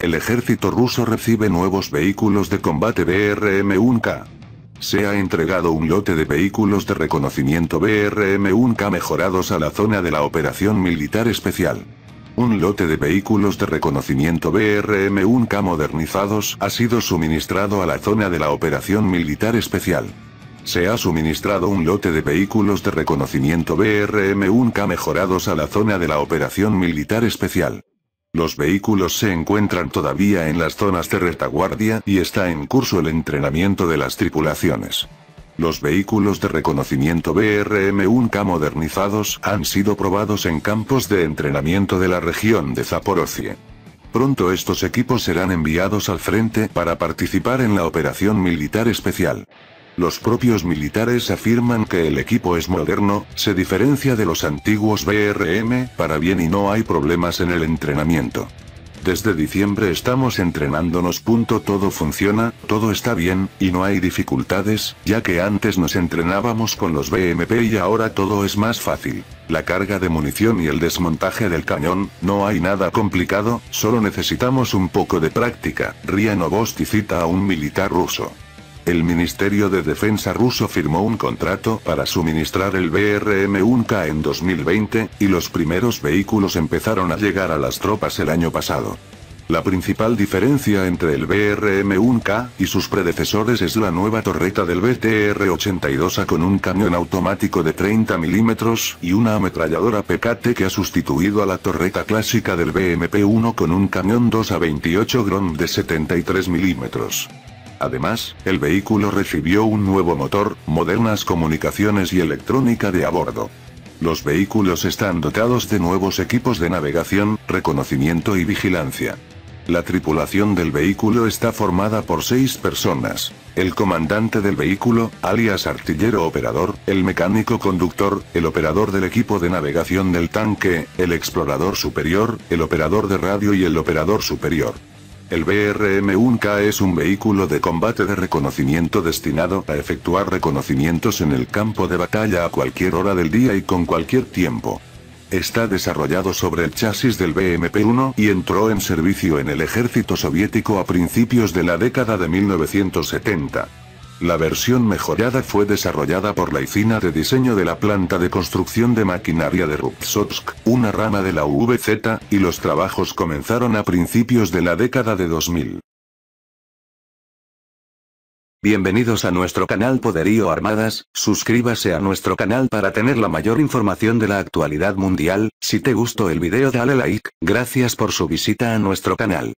El ejército ruso recibe nuevos vehículos de combate BRM-1K. Se ha entregado un lote de vehículos de reconocimiento BRM-1K mejorados a la zona de la operación militar especial. Un lote de vehículos de reconocimiento BRM-1K modernizados ha sido suministrado a la zona de la operación militar especial. Se ha suministrado un lote de vehículos de reconocimiento BRM-1K mejorados a la zona de la operación militar especial. Los vehículos se encuentran todavía en las zonas de retaguardia y está en curso el entrenamiento de las tripulaciones. Los vehículos de reconocimiento BRM-1K modernizados han sido probados en campos de entrenamiento de la región de Zaporozhye. Pronto estos equipos serán enviados al frente para participar en la operación militar especial. Los propios militares afirman que el equipo es moderno, se diferencia de los antiguos BRM, para bien y no hay problemas en el entrenamiento. Desde diciembre estamos entrenándonos. punto Todo funciona, todo está bien, y no hay dificultades, ya que antes nos entrenábamos con los BMP y ahora todo es más fácil. La carga de munición y el desmontaje del cañón, no hay nada complicado, solo necesitamos un poco de práctica. Rian cita a un militar ruso. El Ministerio de Defensa ruso firmó un contrato para suministrar el BRM-1K en 2020, y los primeros vehículos empezaron a llegar a las tropas el año pasado. La principal diferencia entre el BRM-1K y sus predecesores es la nueva torreta del BTR-82A con un cañón automático de 30 mm y una ametralladora PKT que ha sustituido a la torreta clásica del BMP-1 con un cañón 2A28 Grom de 73 mm. Además, el vehículo recibió un nuevo motor, modernas comunicaciones y electrónica de a bordo. Los vehículos están dotados de nuevos equipos de navegación, reconocimiento y vigilancia. La tripulación del vehículo está formada por seis personas. El comandante del vehículo, alias artillero operador, el mecánico conductor, el operador del equipo de navegación del tanque, el explorador superior, el operador de radio y el operador superior. El BRM-1K es un vehículo de combate de reconocimiento destinado a efectuar reconocimientos en el campo de batalla a cualquier hora del día y con cualquier tiempo. Está desarrollado sobre el chasis del BMP-1 y entró en servicio en el ejército soviético a principios de la década de 1970. La versión mejorada fue desarrollada por la Icina de Diseño de la Planta de Construcción de Maquinaria de Rupsotsk, una rama de la UVZ, y los trabajos comenzaron a principios de la década de 2000. Bienvenidos a nuestro canal Poderío Armadas, suscríbase a nuestro canal para tener la mayor información de la actualidad mundial, si te gustó el video dale like, gracias por su visita a nuestro canal.